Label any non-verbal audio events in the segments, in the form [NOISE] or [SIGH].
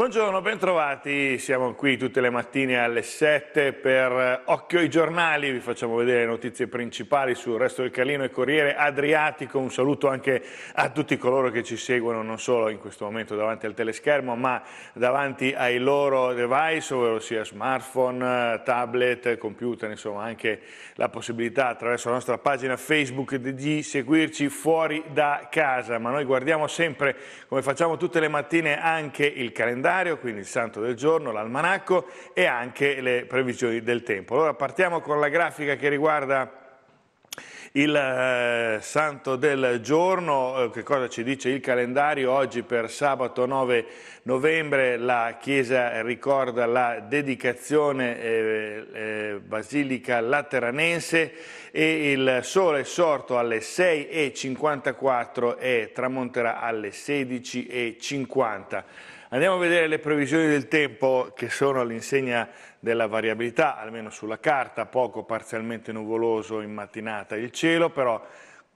Buongiorno, bentrovati. Siamo qui tutte le mattine alle 7 per Occhio ai giornali. Vi facciamo vedere le notizie principali sul resto del Calino e Corriere Adriatico. Un saluto anche a tutti coloro che ci seguono non solo in questo momento davanti al teleschermo, ma davanti ai loro device, ovvero sia smartphone, tablet, computer, insomma anche la possibilità attraverso la nostra pagina Facebook di seguirci fuori da casa. Ma noi guardiamo sempre, come facciamo tutte le mattine, anche il calendario calendario, quindi il santo del giorno, l'almanacco e anche le previsioni del tempo. Allora partiamo con la grafica che riguarda il eh, santo del giorno, eh, che cosa ci dice il calendario? Oggi per sabato 9 novembre la Chiesa ricorda la dedicazione eh, eh, basilica lateranense e il sole è sorto alle 6.54 e tramonterà alle 16.50. Andiamo a vedere le previsioni del tempo che sono all'insegna della variabilità, almeno sulla carta, poco parzialmente nuvoloso in mattinata il cielo, però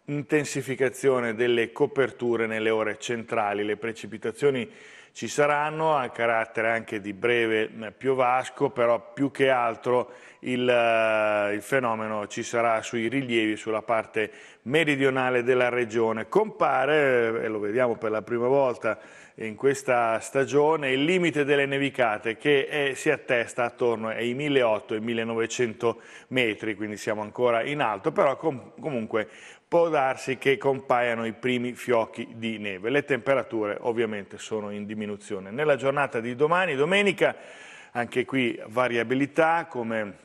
intensificazione delle coperture nelle ore centrali, le precipitazioni ci saranno a carattere anche di breve eh, piovasco, però più che altro il, eh, il, fenomeno ci sarà sui rilievi sulla parte meridionale della regione. Compare, eh, e lo vediamo per la prima volta, in questa stagione, il limite delle nevicate che è, eh, si attesta attorno ai 1.800 1.900 metri, quindi siamo ancora in alto, però com comunque può darsi che compaiano i primi fiocchi di neve. Le temperature ovviamente sono in diminuzione. Nella giornata di domani, domenica, anche qui variabilità come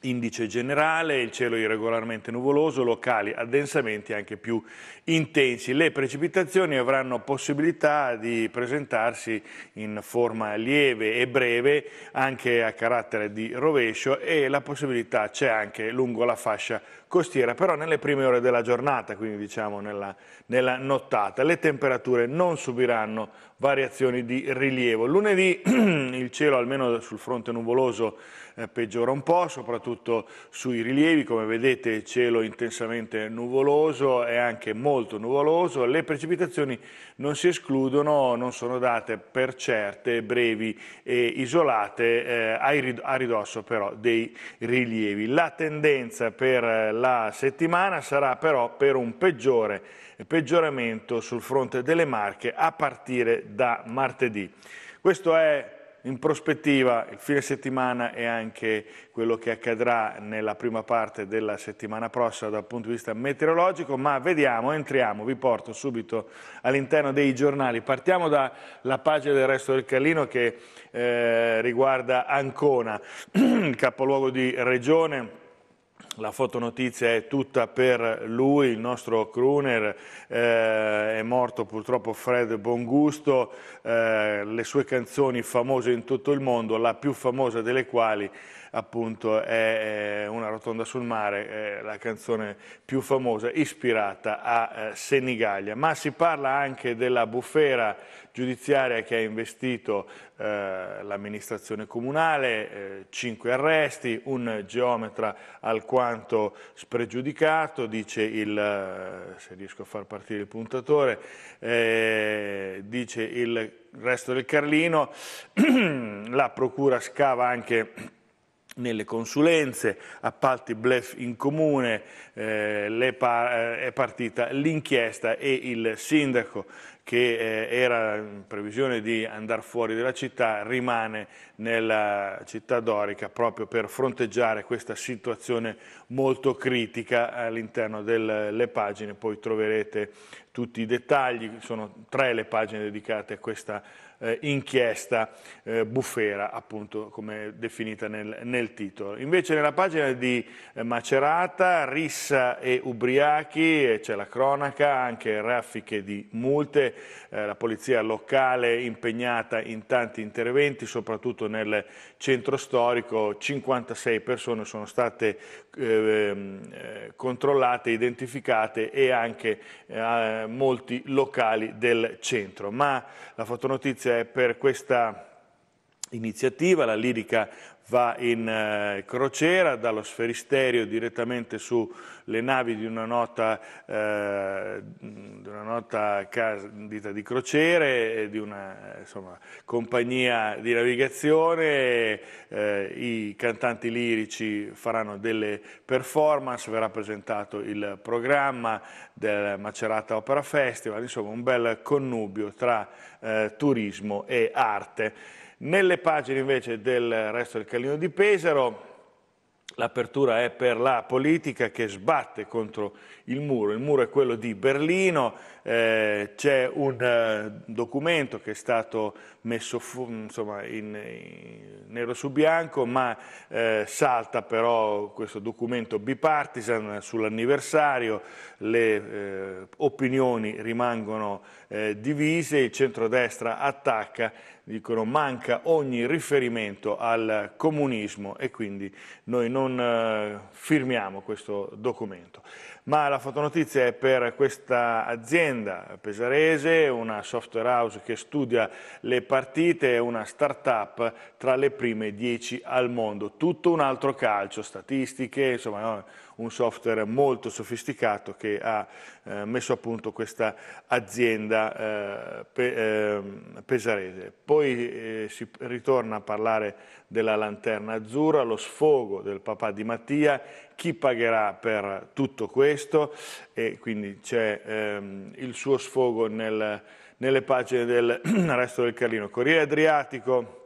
indice generale, il cielo irregolarmente nuvoloso, locali addensamenti anche più intensi. Le precipitazioni avranno possibilità di presentarsi in forma lieve e breve, anche a carattere di rovescio e la possibilità c'è anche lungo la fascia costiera, però nelle prime ore della giornata, quindi diciamo nella, nella nottata. Le temperature non subiranno variazioni di rilievo. Lunedì [CLEARS THROAT] il cielo, almeno sul fronte nuvoloso, eh, peggiora un po', soprattutto sui rilievi. Come vedete cielo intensamente nuvoloso e anche molto nuvoloso. Le precipitazioni non si escludono, non sono date per certe, brevi e isolate, eh, a ridosso però dei rilievi. La tendenza per eh, la settimana sarà però per un peggiore, peggioramento sul fronte delle marche a partire da martedì. Questo è in prospettiva il fine settimana e anche quello che accadrà nella prima parte della settimana prossima dal punto di vista meteorologico, ma vediamo, entriamo, vi porto subito all'interno dei giornali. Partiamo dalla pagina del resto del Callino che eh, riguarda Ancona, il [CLEARS THROAT] capoluogo di regione la fotonotizia è tutta per lui, il nostro crooner eh, è morto purtroppo Fred Bongusto, eh, le sue canzoni famose in tutto il mondo, la più famosa delle quali appunto è Una rotonda sul mare, la canzone più famosa ispirata a eh, Senigallia, ma si parla anche della bufera giudiziaria che ha investito eh, l'amministrazione comunale, eh, cinque arresti, un geometra alquanto spregiudicato, dice il, se riesco a far partire il puntatore, dice il resto del Carlino, [CLEARS THROAT] la procura scava anche nelle consulenze, appalti blef in comune, eh, par eh, è partita l'inchiesta e il sindaco che eh, era in previsione di andare fuori dalla città rimane nella città dorica proprio per fronteggiare questa situazione molto critica all'interno delle pagine, poi troverete tutti i dettagli, sono tre le pagine dedicate a questa eh, inchiesta eh, bufera, appunto come definita nel, nel, titolo. Invece nella pagina di eh, Macerata, Rissa e Ubriachi, eh, c'è la cronaca, anche raffiche di multe, eh, la polizia locale impegnata in tanti interventi, soprattutto nel centro storico, 56 persone sono state ehm, controllate, identificate e anche molti locali del centro. Ma la fotonotizia per questa iniziativa, la lirica va in eh, crociera dallo sferisterio direttamente sulle navi di una nota, eh, una nota casa, dita di crociere, di una insomma, compagnia di navigazione, eh, i cantanti lirici faranno delle performance, verrà presentato il programma del Macerata Opera Festival, insomma un bel connubio tra eh, turismo e arte. Nelle pagine invece del resto del Calino di Pesaro, l'apertura è per la politica che sbatte contro il muro. Il muro è quello di Berlino, eh, c'è un eh, documento che è stato messo fu, insomma, in, in, nero su bianco, ma eh, salta però questo documento bipartisan sull'anniversario, le eh, opinioni rimangono eh, divise, il centrodestra attacca, dicono manca ogni riferimento al comunismo e quindi noi non eh, firmiamo questo documento. Ma la fotonotizia è per questa azienda un'azienda pesarese, una software house che studia le partite, una start-up tra le prime 10 al mondo. Tutto un altro calcio, statistiche, insomma un software molto sofisticato che ha eh, messo a punto questa azienda eh, pe, eh, pesarese. Poi eh, si ritorna a parlare della lanterna azzurra, lo sfogo del papà di Mattia, chi pagherà per tutto questo e quindi c'è ehm, il suo sfogo nel, nelle pagine del [CLEARS THROAT] resto del Carlino. Corriere Adriatico,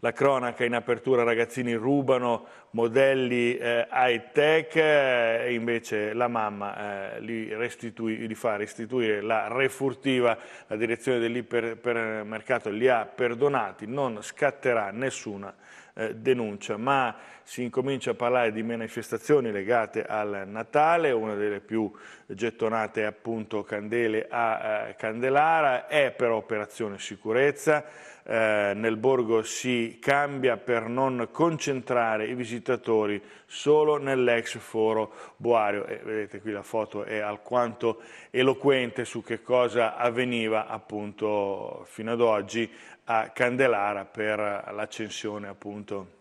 la cronaca in apertura, ragazzini rubano modelli eh, high tech eh, e invece la mamma eh, li, li, fa restituire la refurtiva, la direzione dell'ipermercato li ha perdonati, non scatterà nessuna eh, denuncia, ma si incomincia a parlare di manifestazioni legate al Natale, una delle più gettonate è appunto Candele a eh, Candelara, è per operazione sicurezza, eh, nel borgo si cambia per non concentrare i visitatori visitatori solo nell'ex foro Boario. E vedete qui la foto è alquanto eloquente su che cosa avveniva appunto fino ad oggi a Candelara per l'accensione appunto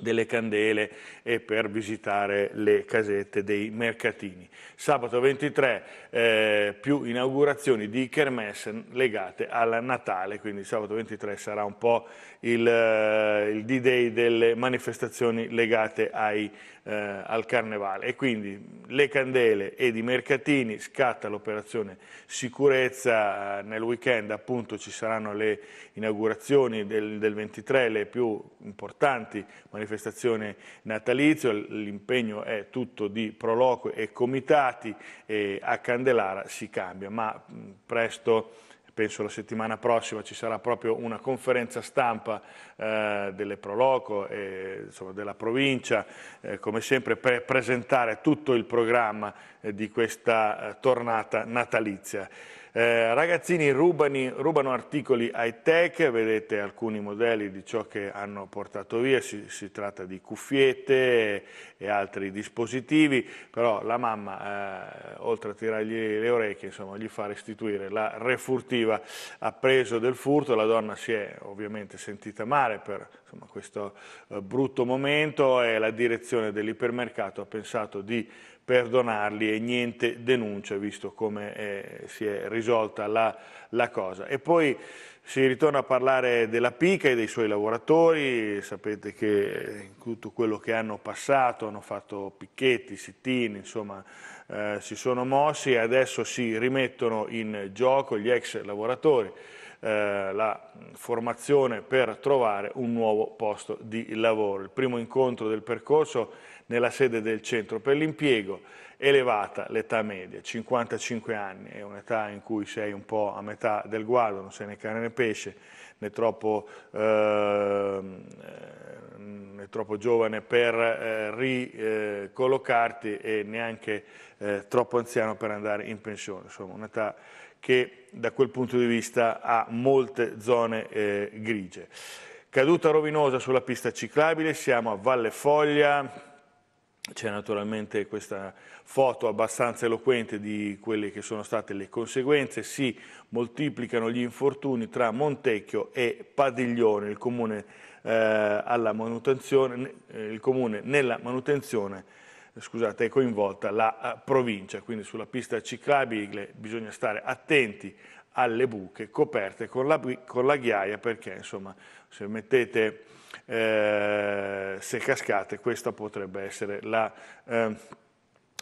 delle candele e per visitare le casette dei mercatini. Sabato 23 eh, più inaugurazioni di kermesse legate al Natale, quindi sabato 23 sarà un po' il, eh, il D-Day delle manifestazioni legate ai eh, al carnevale e quindi le candele ed i mercatini scatta l'operazione sicurezza eh, nel weekend appunto ci saranno le inaugurazioni del, del 23 le più importanti manifestazioni natalizie l'impegno è tutto di proloquio e comitati e a Candelara si cambia ma presto penso la settimana prossima ci sarà proprio una conferenza stampa eh, delle Proloco e insomma, della provincia, eh, come sempre per presentare tutto il programma eh, di questa eh, tornata natalizia. Eh, ragazzini rubani, rubano articoli high tech, vedete alcuni modelli di ciò che hanno portato via, si, si tratta di cuffiette e, e, altri dispositivi, però la mamma eh, oltre a tirargli le orecchie insomma, gli fa restituire la refurtiva ha preso del furto, la donna si è ovviamente sentita male per insomma, questo eh, brutto momento e la direzione dell'ipermercato ha pensato di perdonarli e niente denuncia, visto come eh, si è risolta la, la, cosa. E poi si ritorna a parlare della Pica e dei suoi lavoratori, sapete che eh, tutto quello che hanno passato, hanno fatto picchetti, sittini, insomma eh, si sono mossi e adesso si rimettono in gioco gli ex lavoratori. Eh, la formazione per trovare un nuovo posto di lavoro. Il primo incontro del percorso nella sede del Centro per l'Impiego, elevata l'età media, 55 anni, è un'età in cui sei un po' a metà del guado, non sei né cane né pesce, né troppo, ehm, eh, né troppo giovane per eh, ricollocarti e neanche eh, troppo anziano per andare in pensione, insomma un'età che da quel punto di vista ha molte zone eh, grigie. Caduta rovinosa sulla pista ciclabile, siamo a Valle Foglia, c'è naturalmente questa foto abbastanza eloquente di quelle che sono state le conseguenze, si moltiplicano gli infortuni tra Montecchio e Padiglione, il comune, eh, eh il comune nella manutenzione scusate, è coinvolta la eh, provincia, quindi sulla pista ciclabile bisogna stare attenti alle buche coperte con la, con la ghiaia perché insomma se mettete eh, se cascate questa potrebbe essere la... Eh,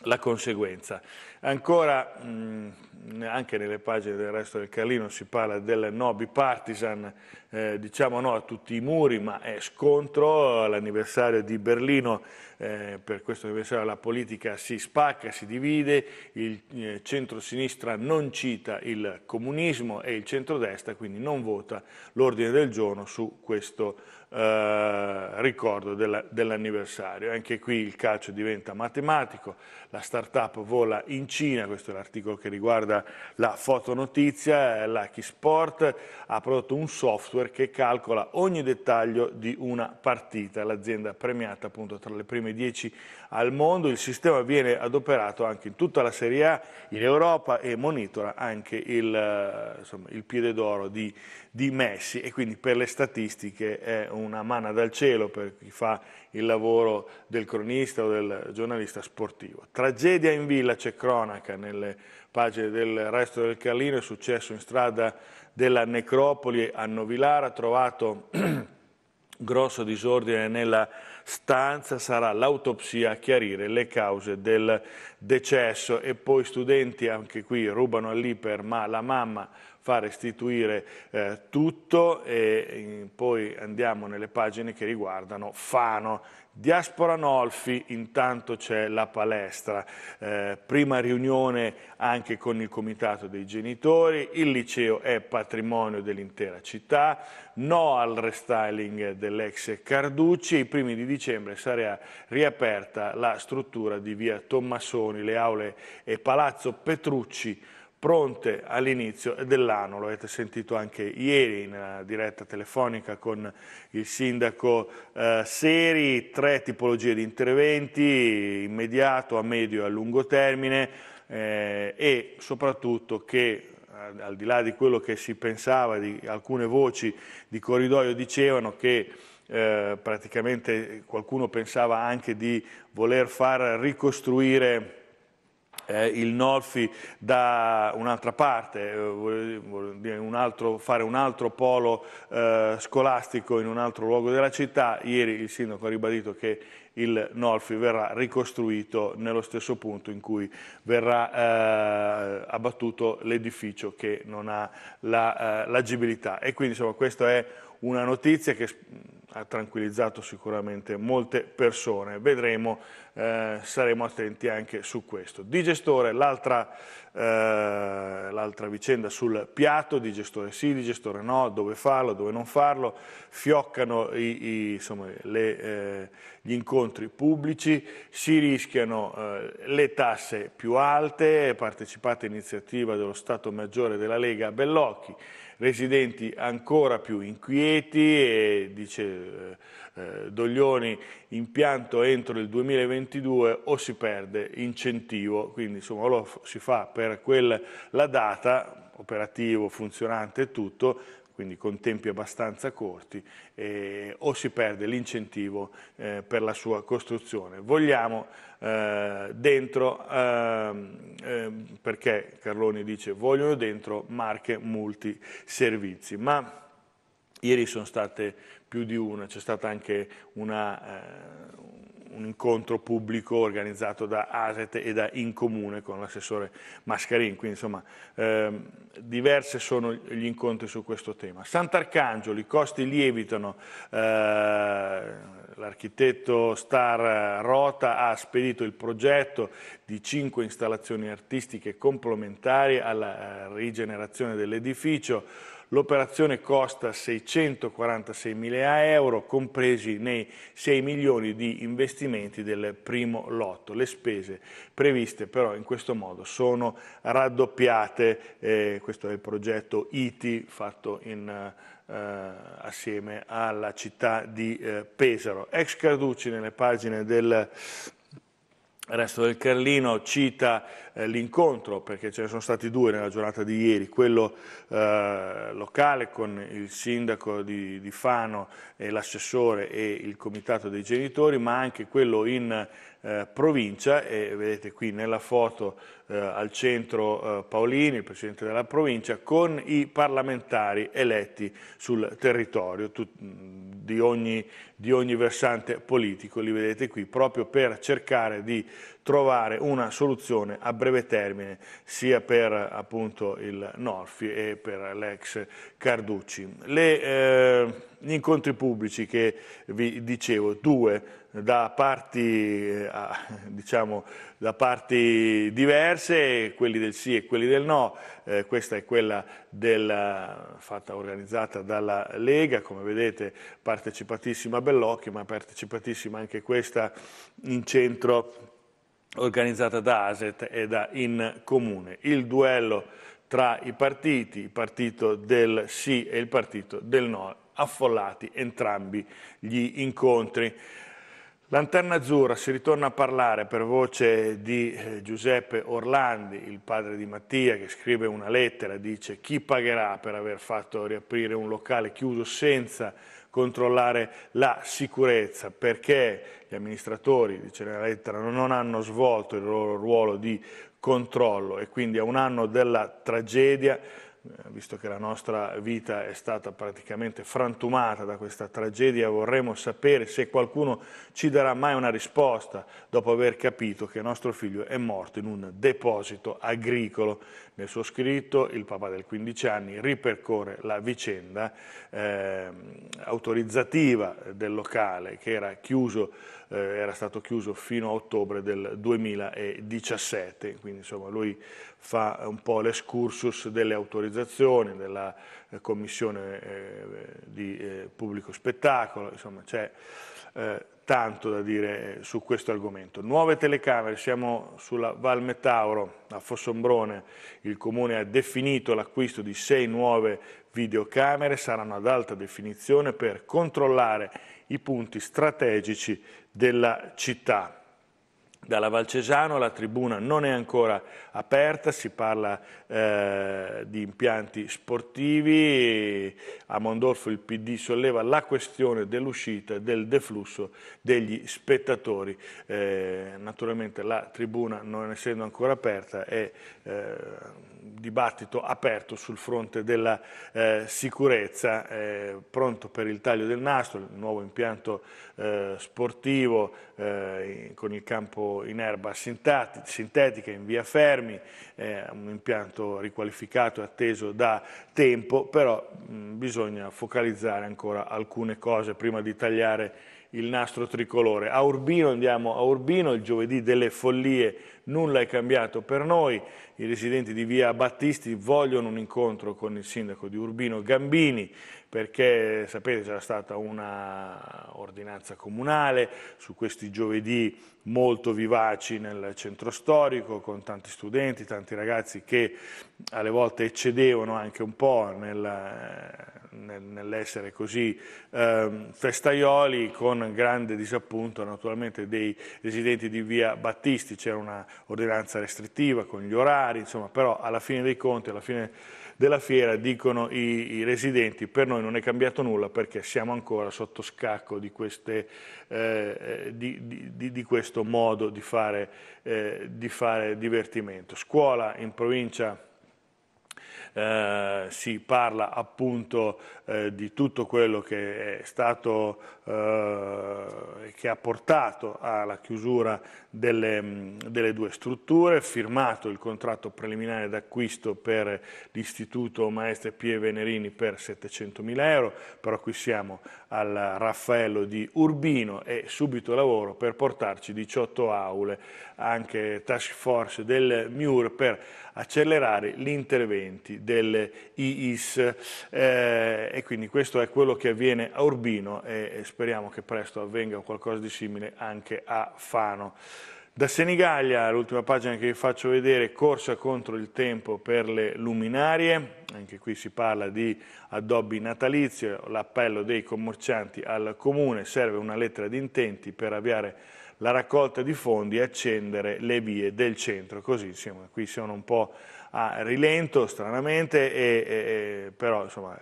la conseguenza. Ancora, mh, mm, anche nelle pagine del resto del Carlino si parla del no bipartisan, eh, diciamo no a tutti i muri, ma è scontro all'anniversario di Berlino, eh, per questo anniversario la politica si spacca, si divide, il eh, centro-sinistra non cita il comunismo e il centrodestra quindi non vota l'ordine del giorno su questo eh, ricordo dell'anniversario. Anche qui il calcio diventa matematico, la startup vola in Cina, questo è l'articolo che riguarda la fotonotizia, eh, Lucky Sport ha prodotto un software che calcola ogni dettaglio di una partita, l'azienda premiata appunto tra le prime 10 al mondo, il sistema viene adoperato anche in tutta la Serie A, in Europa e monitora anche il, eh, insomma, il piede d'oro di, di Messi e quindi per le statistiche è una mana dal cielo per chi fa il lavoro del cronista o del giornalista sportivo. Tragedia in villa, c'è cronaca nelle pagine del resto del Carlino, è successo in strada della Necropoli a Novilara, trovato [CLEARS THROAT] grosso disordine nella stanza, sarà l'autopsia a chiarire le cause del decesso e poi studenti anche qui rubano all'Iper ma la mamma fa restituire eh, tutto e in, poi andiamo nelle pagine che riguardano Fano. Diaspora Nolfi, intanto c'è la palestra, eh, prima riunione anche con il comitato dei genitori, il liceo è patrimonio dell'intera città, no al restyling dell'ex Carducci, i primi di dicembre sarà riaperta la struttura di via Tommasoni, le aule e palazzo Petrucci pronte all'inizio dell'anno, lo avete sentito anche ieri in diretta telefonica con il sindaco eh, Seri, tre tipologie di interventi, immediato, a medio e a lungo termine eh, e soprattutto che eh, al di là di quello che si pensava, di alcune voci di corridoio dicevano che eh, praticamente qualcuno pensava anche di voler far ricostruire eh, il Nolfi da un'altra parte, eh, un altro, fare un altro polo eh, scolastico in un altro luogo della città. Ieri il sindaco ha ribadito che il Nolfi verrà ricostruito nello stesso punto in cui verrà eh, abbattuto l'edificio che non ha l'agibilità. La, eh, e quindi insomma, questa è una notizia che ha tranquillizzato sicuramente molte persone. Vedremo, eh, saremo attenti anche su questo. Di gestore, l'altra eh, vicenda sul piatto, di gestore sì, di gestore no, dove farlo, dove non farlo, fioccano i, i, insomma, le, eh, gli incontri pubblici, si rischiano eh, le tasse più alte, partecipate iniziativa dello Stato Maggiore della Lega Bellocchi, residenti ancora più inquieti e dice eh, eh Doglioni impianto entro il 2022 o si perde incentivo, quindi insomma lo si fa per quella data operativo, funzionante e tutto, quindi con tempi abbastanza corti, eh, o si perde l'incentivo eh, per la sua costruzione. Vogliamo eh, dentro, ehm, ehm, perché Carloni dice vogliono dentro marche multiservizi, ma ieri sono state più di una, c'è stata anche una eh, un incontro pubblico organizzato da ASET e da Incomune con l'assessore Mascarin, quindi insomma ehm, diverse sono gli incontri su questo tema. Sant'Arcangelo, i costi lievitano, eh, l'architetto Star Rota ha spedito il progetto di cinque installazioni artistiche complementari alla eh, rigenerazione dell'edificio, L'operazione costa 646 mila euro, compresi nei 6 milioni di investimenti del primo lotto. Le spese previste però in questo modo sono raddoppiate, eh, questo è il progetto ITI fatto in... Eh, assieme alla città di eh, Pesaro. Ex Carducci nelle pagine del il resto del Carlino cita eh, l'incontro, perché ce ne sono stati due nella giornata di ieri, quello eh, locale con il sindaco di, di Fano e l'assessore e il comitato dei genitori, ma anche quello in eh, provincia e vedete qui nella foto eh, al centro eh, Paolini, il Presidente della provincia, con i parlamentari eletti sul territorio tut, di, ogni, di ogni versante politico, li vedete qui, proprio per cercare di trovare una soluzione a breve termine sia per appunto il Norfi e per l'ex Carducci. Le, eh, gli incontri pubblici che vi dicevo, due da parti, eh, diciamo, da parti, diverse, quelli del sì e quelli del no. Eh, questa è quella della, fatta organizzata dalla Lega, come vedete partecipatissima a Bellocchi, ma partecipatissima anche questa in centro organizzata da ASET e da In Comune. Il duello tra i partiti, il partito del sì e il partito del no, affollati entrambi gli incontri. Lanterna Azzurra, si ritorna a parlare per voce di eh, Giuseppe Orlandi, il padre di Mattia, che scrive una lettera, dice chi pagherà per aver fatto riaprire un locale chiuso senza controllare la sicurezza, perché gli amministratori, dice la lettera, non hanno svolto il loro ruolo di controllo e quindi a un anno della tragedia eh, visto che la nostra vita è stata praticamente frantumata da questa tragedia, vorremmo sapere se qualcuno ci darà mai una risposta dopo aver capito che nostro figlio è morto in un deposito agricolo. Nel suo scritto il papà del 15 anni ripercorre la vicenda eh, autorizzativa del locale che era, chiuso, eh, era stato chiuso fino a ottobre del 2017, quindi insomma lui fa un po' l'escursus delle autorizzazioni organizzazioni, della eh, commissione eh, di eh, pubblico spettacolo, insomma c'è tanto da dire su questo argomento. Nuove telecamere, siamo sulla Val Metauro, a Fossombrone, il Comune ha definito l'acquisto di sei nuove videocamere, saranno ad alta definizione per controllare i punti strategici della città dalla Valcesano, la tribuna non è ancora aperta, si parla eh, di impianti sportivi, a Mondolfo il PD solleva la questione dell'uscita e del deflusso degli spettatori. Eh, naturalmente la tribuna non essendo ancora aperta è eh, dibattito aperto sul fronte della eh, sicurezza, eh, pronto per il taglio del nastro, il nuovo impianto eh, sportivo con il campo in erba sintetica in via Fermi, eh, un impianto riqualificato e atteso da tempo, però mh, mm, bisogna focalizzare ancora alcune cose prima di tagliare il nastro tricolore. A Urbino andiamo a Urbino, il giovedì delle follie, nulla è cambiato per noi, i residenti di via Battisti vogliono un incontro con il sindaco di Urbino Gambini, perché sapete c'era stata un'ordinanza comunale su questi giovedì molto vivaci nel centro storico con tanti studenti, tanti ragazzi che alle volte eccedevano anche un po' nel, nel, nell'essere così eh, festaioli con grande disappunto naturalmente dei residenti di via Battisti, c'era un'ordinanza restrittiva con gli orari, insomma, però alla fine dei conti, alla fine della fiera, dicono i, i, residenti, per noi non è cambiato nulla perché siamo ancora sotto scacco di, queste, eh, di, di, di questo modo di fare, eh, di fare divertimento. Scuola in provincia eh, si parla appunto eh, di tutto quello che è stato eh, che ha portato alla chiusura delle, delle, due strutture, firmato il contratto preliminare d'acquisto per l'Istituto Maestre Pie Venerini per 700 mila euro, però qui siamo al Raffaello di Urbino e subito lavoro per portarci 18 aule, anche task force del MIUR per accelerare gli interventi dell'IIS eh, e quindi questo è quello che avviene a Urbino e, e speriamo che presto avvenga qualcosa di simile anche a Fano. Da Senigallia, l'ultima pagina che vi faccio vedere, corsa contro il tempo per le luminarie, anche qui si parla di addobbi natalizi, l'appello dei commercianti al comune, serve una lettera di intenti per avviare la raccolta di fondi e accendere le vie del centro. Così, insomma, qui sono un po' a rilento, stranamente, e, e, però insomma,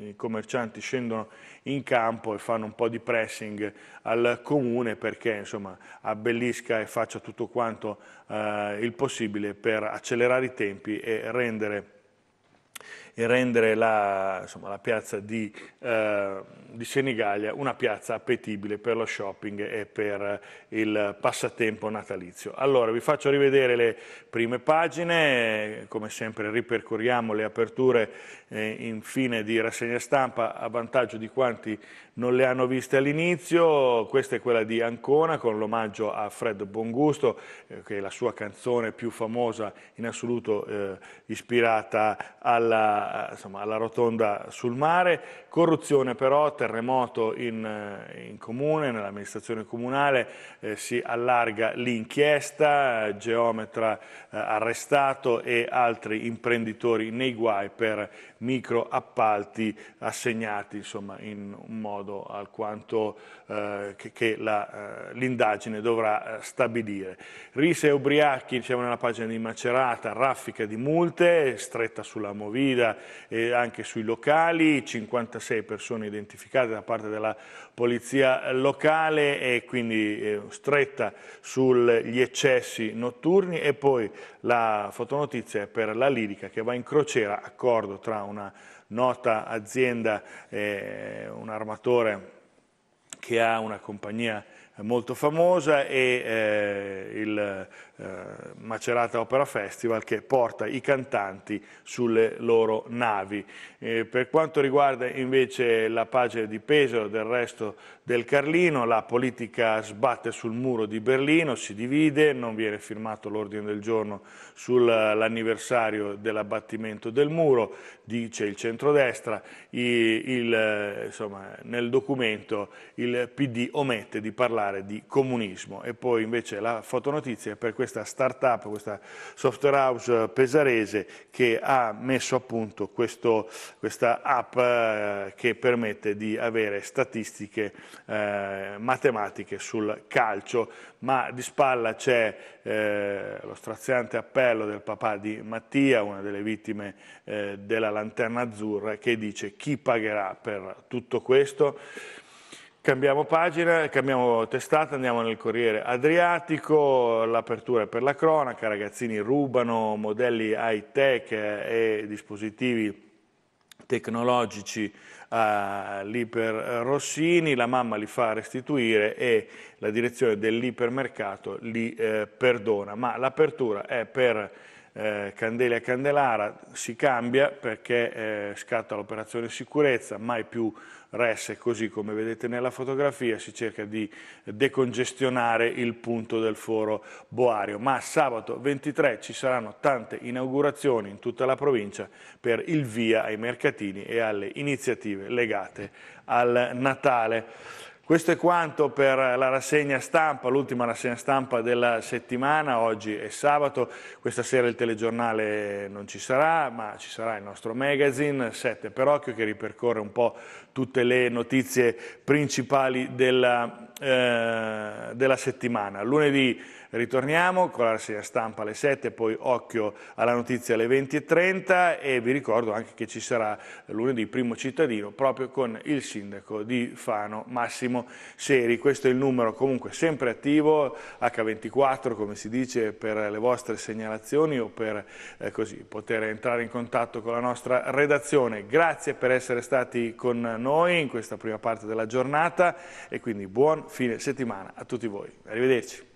i commercianti scendono in campo e fanno un po' di pressing al comune perché insomma, abbellisca e faccia tutto quanto eh, il possibile per accelerare i tempi e rendere e rendere la, insomma, la piazza di, eh, di, Senigallia una piazza appetibile per lo shopping e per il passatempo natalizio. Allora, vi faccio rivedere le prime pagine, come sempre ripercorriamo le aperture in fine di rassegna stampa a vantaggio di quanti non le hanno viste all'inizio. Questa è quella di Ancona con l'omaggio a Fred Bongusto, eh, che è la sua canzone più famosa in assoluto eh, ispirata alla, insomma, alla, rotonda sul mare. Corruzione però, terremoto in, eh, in comune, nell'amministrazione comunale, eh, si allarga l'inchiesta, geometra eh, arrestato e altri imprenditori nei guai per microappalti assegnati insomma, in un modo alquanto eh, che, che eh, l'indagine eh, dovrà eh, stabilire. Risse e ubriachi, diciamo nella pagina di Macerata, raffica di multe, stretta sulla movida e anche sui locali, 56 persone identificate da parte della polizia locale e quindi eh, stretta sugli eccessi notturni e poi la fotonotizia è per la lirica che va in crociera, accordo tra una nota azienda, eh, un armatore che ha una compagnia molto famosa e eh, il eh, Macerata Opera Festival che porta i cantanti sulle loro navi. Eh, per quanto riguarda invece la pagina di Pesaro del resto del Carlino, la politica sbatte sul muro di Berlino, si divide, non viene firmato l'ordine del giorno sull'anniversario dell'abbattimento del muro, dice il centrodestra, I, il, eh, insomma, nel documento il PD omette di parlare di comunismo e poi invece la fotonotizia per questa questa start questa software house eh, pesarese che ha messo a punto questo, questa app eh, che permette di avere statistiche eh, matematiche sul calcio, ma di spalla c'è eh, lo straziante appello del papà di Mattia, una delle vittime eh, della Lanterna Azzurra, che dice chi pagherà per tutto questo? Cambiamo pagina, cambiamo testata, andiamo nel Corriere Adriatico, l'apertura è per la cronaca, ragazzini rubano modelli high tech eh, e dispositivi tecnologici uh, eh, l'Iper Rossini, la mamma li fa restituire e la direzione dell'ipermercato li eh, perdona, ma l'apertura è per eh, Candele a Candelara si cambia perché eh, scatta l'operazione sicurezza, mai più resse così come vedete nella fotografia si cerca di decongestionare il punto del foro Boario, ma sabato 23 ci saranno tante inaugurazioni in tutta la provincia per il via ai mercatini e alle iniziative legate al Natale. Questo è quanto per la rassegna stampa, l'ultima rassegna stampa della settimana, oggi è sabato, questa sera il telegiornale non ci sarà, ma ci sarà il nostro magazine 7 per occhio che ripercorre un po' tutte le notizie principali della, eh, della settimana. Lunedì ritorniamo con la rassegna stampa alle 7, poi occhio alla notizia alle 20.30 e vi ricordo anche che ci sarà lunedì primo cittadino proprio con il sindaco di Fano Massimo Seri. Questo è il numero comunque sempre attivo H24 come si dice per le vostre segnalazioni o per eh, così, poter entrare in contatto con la nostra redazione. Grazie per essere stati con noi noi in questa prima parte della giornata e quindi buon fine settimana a tutti voi. Arrivederci.